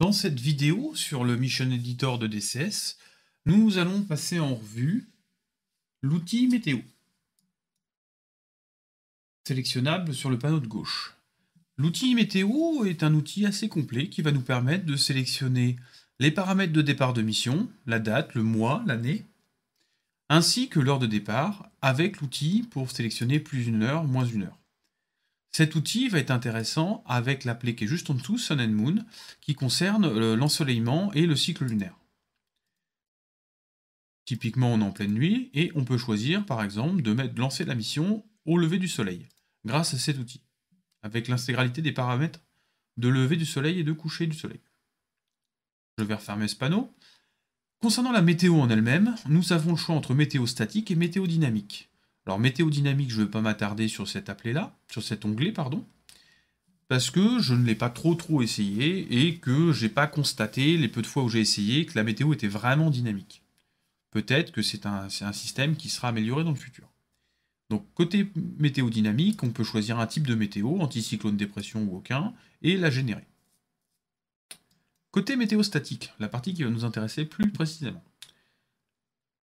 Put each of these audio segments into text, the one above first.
Dans cette vidéo sur le Mission Editor de DCS, nous allons passer en revue l'outil météo, sélectionnable sur le panneau de gauche. L'outil météo est un outil assez complet qui va nous permettre de sélectionner les paramètres de départ de mission, la date, le mois, l'année, ainsi que l'heure de départ avec l'outil pour sélectionner plus une heure, moins une heure. Cet outil va être intéressant avec l'appelé qui est juste en dessous, Sun and Moon, qui concerne euh, l'ensoleillement et le cycle lunaire. Typiquement, on est en pleine nuit et on peut choisir, par exemple, de, mettre, de lancer la mission au lever du soleil, grâce à cet outil, avec l'intégralité des paramètres de lever du soleil et de coucher du soleil. Je vais refermer ce panneau. Concernant la météo en elle-même, nous avons le choix entre météo statique et météo dynamique. Alors météo dynamique, je ne vais pas m'attarder sur cet là, sur cet onglet, pardon, parce que je ne l'ai pas trop trop essayé et que j'ai pas constaté les peu de fois où j'ai essayé que la météo était vraiment dynamique. Peut-être que c'est un, système qui sera amélioré dans le futur. Donc côté météo dynamique, on peut choisir un type de météo, anticyclone dépression ou aucun, et la générer. Côté météo statique, la partie qui va nous intéresser plus précisément.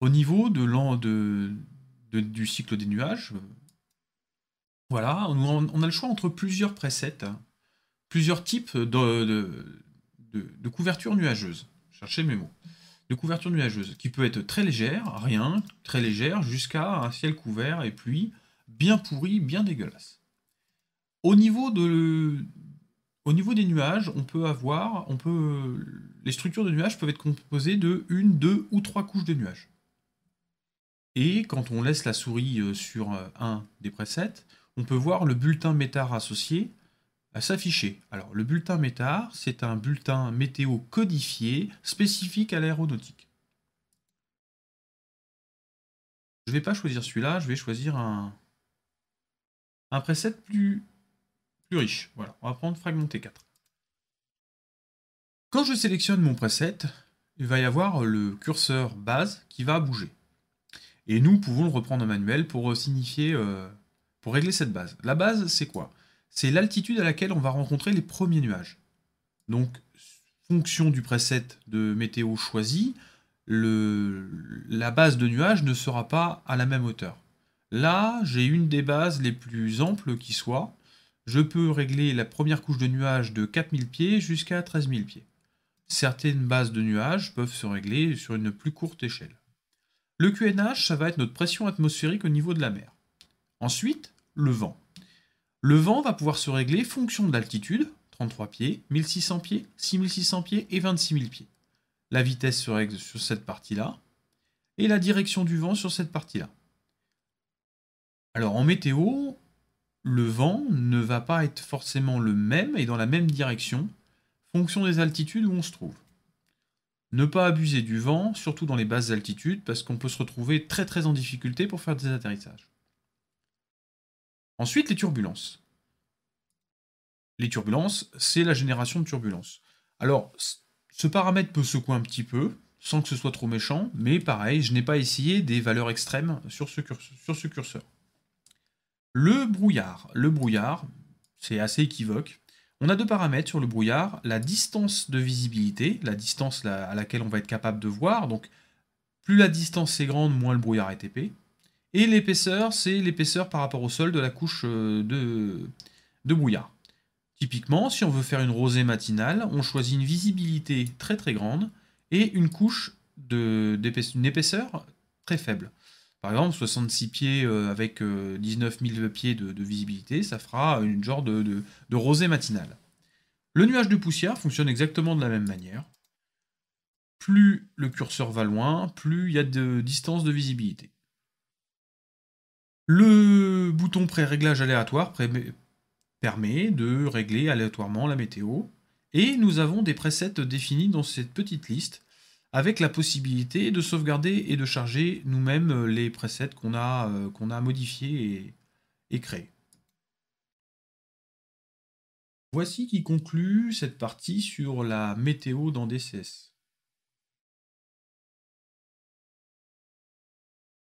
Au niveau de, l'an... de, du cycle des nuages. Voilà, on, a le choix entre plusieurs presets, hein. plusieurs types de, de, de, couverture nuageuse. Cherchez mes mots. De couverture nuageuse, qui peut être très légère, rien, très légère, jusqu'à un ciel couvert et pluie, bien pourri, bien dégueulasse. Au niveau, de, au niveau des nuages, on peut avoir, on peut, les structures de nuages peuvent être composées de une, deux ou trois couches de nuages. Et quand on laisse la souris euh, sur euh, un des presets, on peut voir le bulletin métar associé s'afficher. Alors le bulletin métar, c'est un bulletin météo codifié spécifique à l'aéronautique. Je ne vais pas choisir celui-là, je vais choisir un, un preset plus, plus riche. Voilà, on va prendre fragmenté 4. Quand je sélectionne mon preset, il va y avoir le curseur base qui va bouger. Et nous pouvons le reprendre en manuel pour euh, signifier, euh, pour régler cette base. La base, c'est quoi C'est l'altitude à laquelle on va rencontrer les premiers nuages. Donc, fonction du preset de météo choisi, le, la base de nuages ne sera pas à la même hauteur. Là, j'ai une des bases les plus amples qui soit. Je peux régler la première couche de nuages de 4000 pieds jusqu'à 13000 pieds. Certaines bases de nuages peuvent se régler sur une plus courte échelle. Le QNH, ça va être notre pression atmosphérique au niveau de la mer. Ensuite, le vent. Le vent va pouvoir se régler fonction de l'altitude, 33 pieds, 1600 pieds, 6600 pieds et 26000 pieds. La vitesse se règle sur cette partie-là et la direction du vent sur cette partie-là. Alors en météo, le vent ne va pas être forcément le même et dans la même direction, fonction des altitudes où on se trouve. Ne pas abuser du vent, surtout dans les basses altitudes, parce qu'on peut se retrouver très très en difficulté pour faire des atterrissages. Ensuite, les turbulences. Les turbulences, c'est la génération de turbulences. Alors, ce paramètre peut secouer un petit peu, sans que ce soit trop méchant, mais pareil, je n'ai pas essayé des valeurs extrêmes sur ce, sur ce curseur. Le brouillard. Le brouillard, c'est assez équivoque. On a deux paramètres sur le brouillard, la distance de visibilité, la distance à laquelle on va être capable de voir, donc plus la distance est grande, moins le brouillard est épais. Et l'épaisseur, c'est l'épaisseur par rapport au sol de la couche euh, de, de brouillard. Typiquement, si on veut faire une rosée matinale, on choisit une visibilité très très grande et une couche d'épaisseur épaisseur très faible. Par exemple, 66 pieds euh, avec 19 euh, 000 pieds de, visibilité, ça fera une genre de, rosée matinale. Le nuage de poussière fonctionne exactement de la même manière. Plus le curseur va loin, plus il y a de distance de visibilité. Le bouton pré-réglage aléatoire permet de régler aléatoirement la météo. Et nous avons des presets définis dans cette petite liste avec la possibilité de sauvegarder et de charger nous-mêmes euh, les presets qu'on a, euh, a modifiés et, et créés. Voici qui conclut cette partie sur la météo dans DCS.